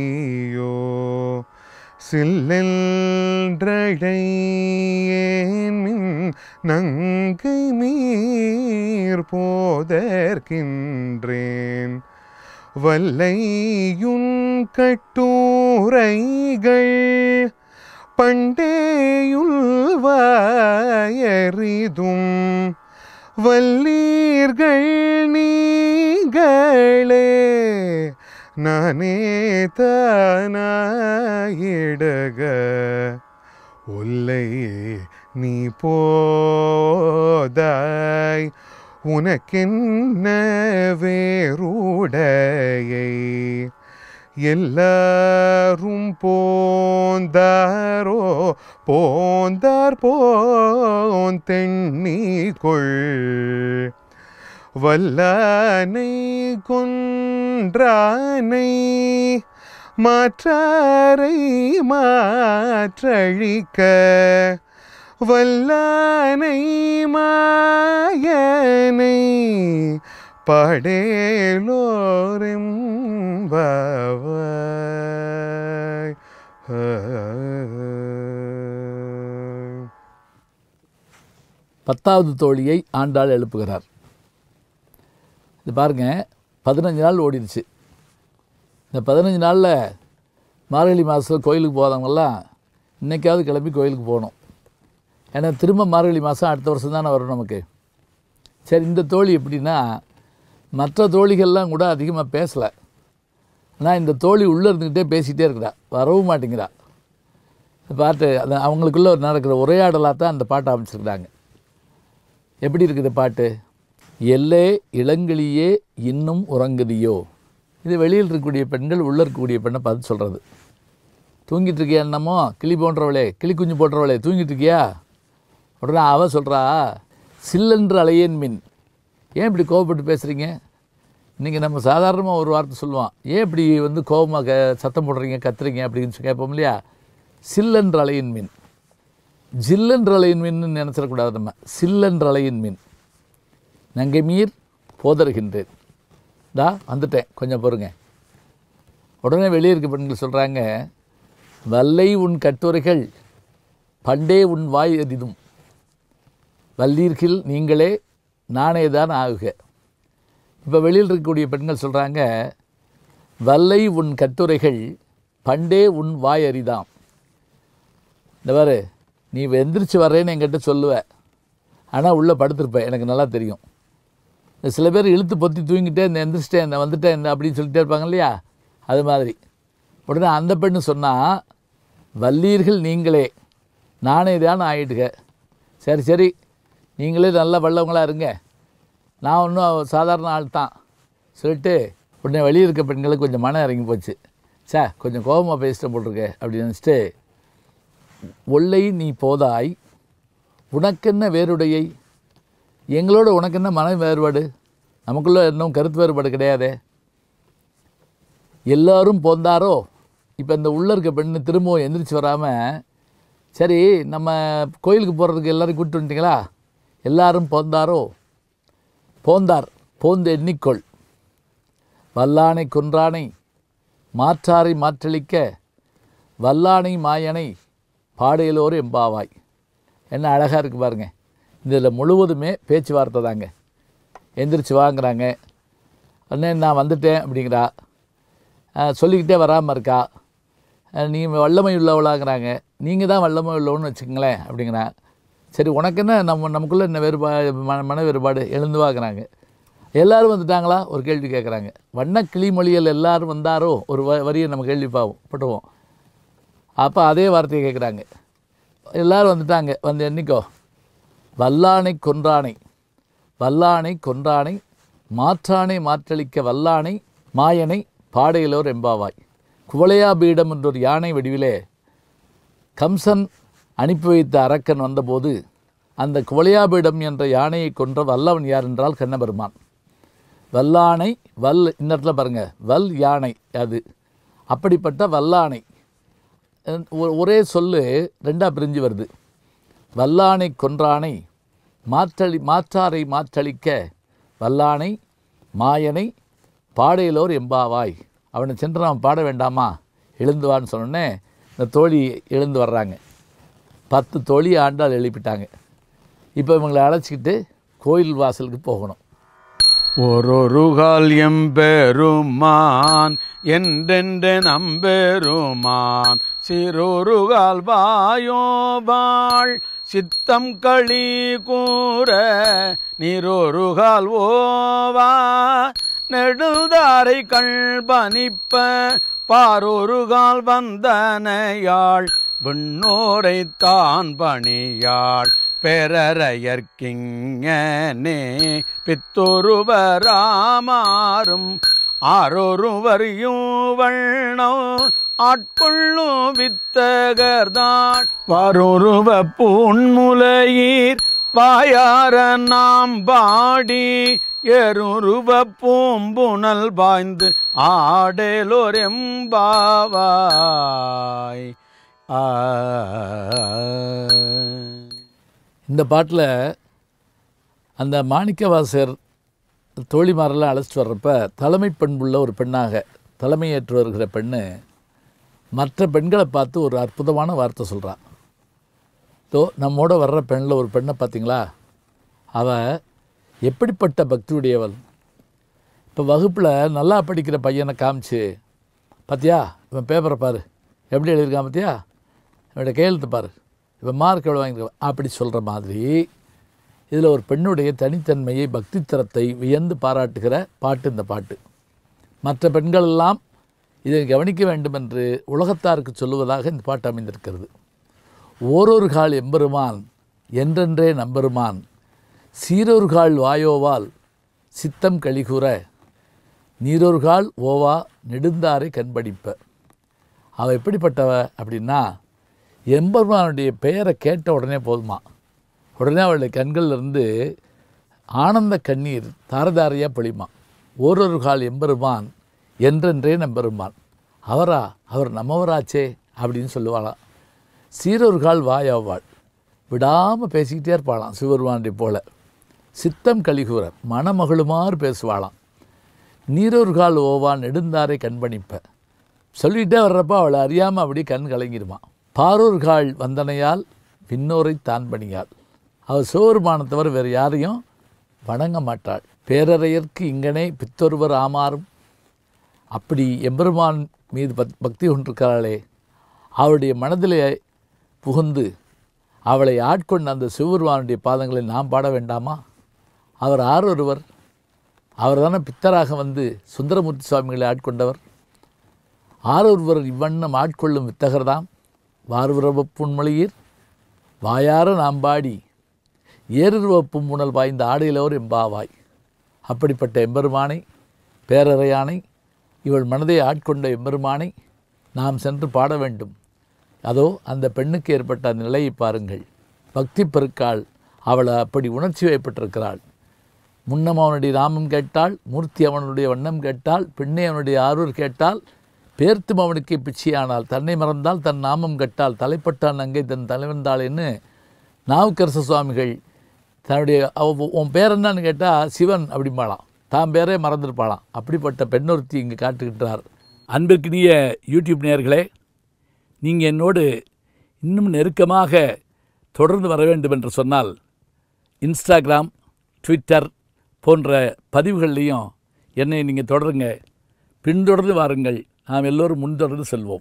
நீயோ சில்லென்றடையேமின் நங்கை மீர் போதற்கின்றேன் வல்லையுன் கட்டூரைகள் பண்டேயுள்வாயறிதும் வல்லீர்கள் நீங்களே ನಾನೇ ತಾನಾಗಿಡಗ ஒல்லையே நீ போதாய் உனக்கென்ன வேறுடையை எல்லாரும் போந்தாரோ போந்தார் போன் தென்னிக்கொள் வல்லானை கொன்றானை மாற்றாரை மாற்றழிக்க வல்லானை மாயனை படேலோரும் பவாய் பத்தாவது தோழியை ஆண்டாள் எழுப்புகிறார் இது பாருங்க பதினஞ்சு நாள் ஓடிடுச்சு இந்த பதினஞ்சு நாளில் மார்கழி மாதத்தில் கோயிலுக்கு போகாதவங்கெல்லாம் இன்றைக்காவது கிளம்பி கோயிலுக்கு போகணும் ஏன்னா திரும்ப மார்கழி மாதம் அடுத்த வருஷம் தானே வரும் நமக்கு சரி இந்த தோழி எப்படின்னா மற்ற தோழிகள்லாம் கூட அதிகமாக பேசலை ஆனால் இந்த தோழி உள்ளே இருந்துக்கிட்டே பேசிகிட்டே இருக்கிறா வரவும் மாட்டேங்கிறா இந்த பாட்டு அது அவங்களுக்குள்ளே நடக்கிற உரையாடலாக தான் அந்த பாட்டை அமைச்சிருக்கிறாங்க எப்படி இருக்குது பாட்டு எல்லே இளங்கிலேயே இன்னும் உறங்குதியோ இது வெளியில் இருக்கக்கூடிய பெண்கள் உள்ள இருக்கக்கூடிய பெண்ணை பார்த்து சொல்கிறது தூங்கிட்டு இருக்கியா என்னமோ கிளி போன்றவளே கிளி குஞ்சு போன்றவளே தூங்கிட்டு இருக்கியா உடனே அவள் சொல்கிறா சில்லென்று அலையன் மின் ஏன் இப்படி கோவப்பட்டு பேசுகிறீங்க நீங்கள் நம்ம சாதாரணமாக ஒரு வார்த்தை சொல்லுவான் ஏன் இப்படி வந்து கோபமாக க சத்தம் போடுறீங்க கத்துறீங்க அப்படின்னு கேட்போம் இல்லையா சில்லென்று அலையின் மீன் ஜில்லென்று அலையின் மீன் நினச்சிடக்கூடாது நம்ம சில்லென்று அலையின் மீன் நங்கைமீர் போதருகின்றேன் தான் வந்துட்டேன் கொஞ்சம் பொறுங்க உடனே வெளியே இருக்க பெண்கள் சொல்கிறாங்க வல்லை உன் கட்டுரைகள் பண்டே உன் வாய் எதிதும் வல்லீர்கள் நீங்களே நானே தான் ஆகுக இப்போ வெளியில் இருக்கக்கூடிய பெண்கள் சொல்கிறாங்க வல்லை உன் கட்டுரைகள் பண்டே உன் வாய் அறிதாம் இந்த பாரு நீ எந்திரிச்சு வர்றேன்னு என்கிட்ட சொல்லுவேன் ஆனால் உள்ளே படுத்துருப்பேன் எனக்கு நல்லா தெரியும் சில பேர் இழுத்து பொத்தி தூங்கிட்டே இந்த எந்திரிச்சிட்டேன் இந்த வந்துட்டேன் இந்த அப்படின்னு சொல்லிட்டே இருப்பாங்க இல்லையா அது மாதிரி உடனே அந்த பெண்ணு சொன்னால் வல்லீர்கள் நீங்களே நானே தான் ஆகிட்டுக்க சரி சரி நீங்களே நல்ல வல்லவங்களாக இருங்க நான் ஒன்றும் சாதாரண ஆள் தான் சொல்லிட்டு உடனே வெளியே இருக்க பெண்களுக்கு கொஞ்சம் மனம் இறங்கி போச்சு சே கொஞ்சம் கோபமாக பேசிட்டு போட்டிருக்க அப்படின்னு நினச்சிட்டு ஒல்லை நீ போதாய் உனக்கென்ன வேறுடையை எங்களோட உனக்கு என்ன மன வேறுபாடு நமக்குள்ளே இன்னும் கருத்து வேறுபாடு கிடையாதே எல்லோரும் போந்தாரோ இப்போ இந்த உள்ளே இருக்க பெண்ணு திரும்பவும் எந்திரிச்சு வராமல் சரி நம்ம கோயிலுக்கு போகிறதுக்கு எல்லோரும் கூப்பிட்டு வந்துட்டிங்களா எல்லாரும் போந்தாரோ போந்தார் போந்து எண்ணிக்கொள் வல்லானை குன்றானை மாற்றாரை மாற்றளிக்க வல்லானை மாயனை பாடையிலோர் எம்பாவாய் என்ன அழகாக இருக்குது பாருங்கள் இதில் முழுவதுமே பேச்சுவார்த்தை தாங்க எந்திரிச்சு வாங்குறாங்க உடனே நான் வந்துட்டேன் அப்படிங்கிறா சொல்லிக்கிட்டே வராமல் இருக்கா நீங்கள் வல்லமை உள்ளவளாங்கிறாங்க நீங்கள் தான் வல்லமை உள்ளவன்னு வச்சுக்கங்களேன் அப்படிங்கிறான் சரி உனக்கு என்ன நம்ம நமக்குள்ளே என்ன வேறுபாடு மன வேறுபாடு வாங்குறாங்க எல்லோரும் வந்துட்டாங்களா ஒரு கேள்வி கேட்குறாங்க வண்ண கிளிமொழியில் எல்லோரும் வந்தாரோ ஒரு வ வரியை நம்ம கேள்வி பாவோம் பட்டுவோம் அப்போ அதே வார்த்தையை கேட்குறாங்க எல்லோரும் வந்துட்டாங்க வந்து என்றைக்கோ வல்லானை கொன்றானை வல்லானை கொன்றானை மாற்றானை மாற்றளிக்க வல்லானை மாயனை பாடையிலோர் எம்பாவாய் குவளையா பீடம் என்றொரு யானை வடிவிலே கம்சன் அனுப்பி வைத்த அரக்கன் வந்தபோது அந்த குவளையாபீடம் என்ற யானையை கொன்ற வல்லவன் யார் என்றால் கண்ணபெருமான் வல்லானை வல் இந்த இடத்துல பாருங்கள் வல் யானை அது அப்படிப்பட்ட வல்லானை ஒரே சொல்லு ரெண்டாக பிரிஞ்சு வருது வல்லானை கொன்றானை மாற்றளி மாற்றாரை மாற்றளிக்க வல்லானை மாயனை பாடையிலோர் எம்பாவாய் அவனை சென்று நாம் பாட வேண்டாமா எழுந்துவான்னு சொன்னோடனே இந்த தோழி எழுந்து வர்றாங்க பத்து தோழி ஆண்டால் எழுப்பிட்டாங்க இப்போ இவங்களை அழைச்சிக்கிட்டு கோயில் வாசலுக்கு போகணும் ஒரு கால் எம்பெருமான் என்றென்று நம்பெருமான் சிறொரு கால் வாயோ வாழ் சித்தம் களி கூற நிரோருகால் ஓவா நெடுதாரை கண் பனிப்ப பாரொருகால் வந்தனையாள் விண்ணோரை தான் பணியாள் பெறறையர்க்கிங்கனே பித்தொருவராமாறும் ஆரொருவர் வண்ணோ ஆட்கொள்ளும் வித்தகர்தான் வருருவ பூன்முலையீர் வாயார நாம் பாடி எருருவ பூம்புணல் பாய்ந்து ஆடேலோரெம்பாவாய் இந்த பாட்டில் அந்த மாணிக்கவாசர் தோழிமாரெல்லாம் அழைச்சிட்டு வர்றப்ப தலைமை பண்புள்ள ஒரு பெண்ணாக தலைமையேற்று வருகிற பெண்ணு மற்ற பெண்களை பார்த்து ஒரு அற்புதமான வார்த்தை சொல்கிறான் தோ நம்மோட வர்ற பெண்ணில் ஒரு பெண்ணை பார்த்தீங்களா அவள் எப்படிப்பட்ட பக்தி உடையவள் இப்போ வகுப்பில் நல்லா படிக்கிற பையனை காமிச்சு பார்த்தியா இவன் பேப்பரை பாரு எப்படி எழுதியிருக்கான் பார்த்தியா இவனுடைய கையெழுத்து பாரு இவன் மார்க் எவ்வளோ வாங்கியிருக்கான் அப்படி சொல்கிற மாதிரி இதில் ஒரு பெண்ணுடைய தனித்தன்மையை பக்தித்தரத்தை வியந்து பாராட்டுகிற பாட்டு இந்த பாட்டு மற்ற பெண்கள் எல்லாம் இதை கவனிக்க வேண்டும் என்று உலகத்தாருக்கு சொல்லுவதாக இந்த பாட்டு அமைந்திருக்கிறது ஓரொரு கால் எம்பெருமான் என்றென்றே நம்பெருமான் சீரொருகால் வாயோவால் சித்தம் கழிகூற நீரொருகால் ஓவா நெடுந்தாரை கண்படிப்ப அவள் எப்படிப்பட்டவ அப்படின்னா எம்பெருமானுடைய பெயரை கேட்ட உடனே போதுமா உடனே அவளுடைய கண்கள்லேருந்து ஆனந்த கண்ணீர் தாரதாரையாக பொழிமா ஓரொரு கால் எம்பெருமான் என்றென்றே நம்பெருமான் அவரா அவர் நம்மவராச்சே அப்படின்னு சொல்லுவாளாம் சீரொருகால் வாயாவாள் விடாமல் பேசிக்கிட்டே இருப்பாளாம் சிவருமானடி போல சித்தம் கலிகூர மனமகளுமாறு பேசுவாளாம் நீரொருகால் ஓவா நெடுந்தாரை கண்பணிப்ப சொல்லிகிட்டே வர்றப்போ அவளை அறியாமல் அப்படி கண் கலங்கிடுவான் பாரூர்கால் வந்தனையால் பின்னோரை தான் பணியாள் அவள் சிவருமானத்தவர் வேறு யாரையும் வணங்க மாட்டாள் பேரறையர்க்கு இங்கனே பித்தொருவர் ஆமாறும் அப்படி எம்பெருமான் மீது பக் பக்தி கொண்டிருக்கிறாளே அவளுடைய மனதிலே புகுந்து அவளை ஆட்கொண்ட அந்த சிவபெருமானுடைய பாதங்களை நாம் பாட வேண்டாமா அவர் ஆர் ஒருவர் அவர் தானே பித்தராக வந்து சுந்தரமூர்த்தி சுவாமிகளை ஆட்கொண்டவர் ஆரொருவர் இவ்வண்ணம் ஆட்கொள்ளும் வித்தகர்தாம் வார்வுரவ மொழியீர் வாயார நாம் பாடி ஏறுருவ உணல் வாய்ந்த ஆடையிலவர் எம்பாவாய் அப்படிப்பட்ட எம்பெருமானை பேரறையானை இவள் மனதை ஆட்கொண்ட எம்பெருமானை நாம் சென்று பாட வேண்டும் அதோ அந்த பெண்ணுக்கு ஏற்பட்ட அந்த நிலையை பாருங்கள் பக்தி பெருக்காள் அவளை அப்படி உணர்ச்சி வைப்பட்டிருக்கிறாள் முன்னம் அவனுடைய நாமம் கேட்டால் மூர்த்தி அவனுடைய வண்ணம் கேட்டால் பெண்ணை அவனுடைய ஆரூர் கேட்டால் பேர்த்தும் அவனுக்கு பிச்சையானால் தன்னை மறந்தால் தன் நாமம் கேட்டால் தலைப்பட்டான் அங்கே தன் என்று நாவுக்கரச சுவாமிகள் தன்னுடைய உன் பேர் என்னன்னு கேட்டால் சிவன் அப்படிம்பாளாம் தான் பேரே மறந்துருப்பாளாம் அப்படிப்பட்ட பெண்ணொருத்தி இங்கே காட்டுகின்றார் அன்பிற்கினிய யூடியூப் நேர்களே நீங்கள் என்னோடு இன்னும் நெருக்கமாக தொடர்ந்து வர வேண்டும் என்று சொன்னால் இன்ஸ்டாகிராம் ட்விட்டர் போன்ற பதிவுகள்லேயும் என்னை நீங்கள் தொடருங்க பின்தொடர்ந்து வாருங்கள் நாம் எல்லோரும் முன்தொடர்ந்து செல்வோம்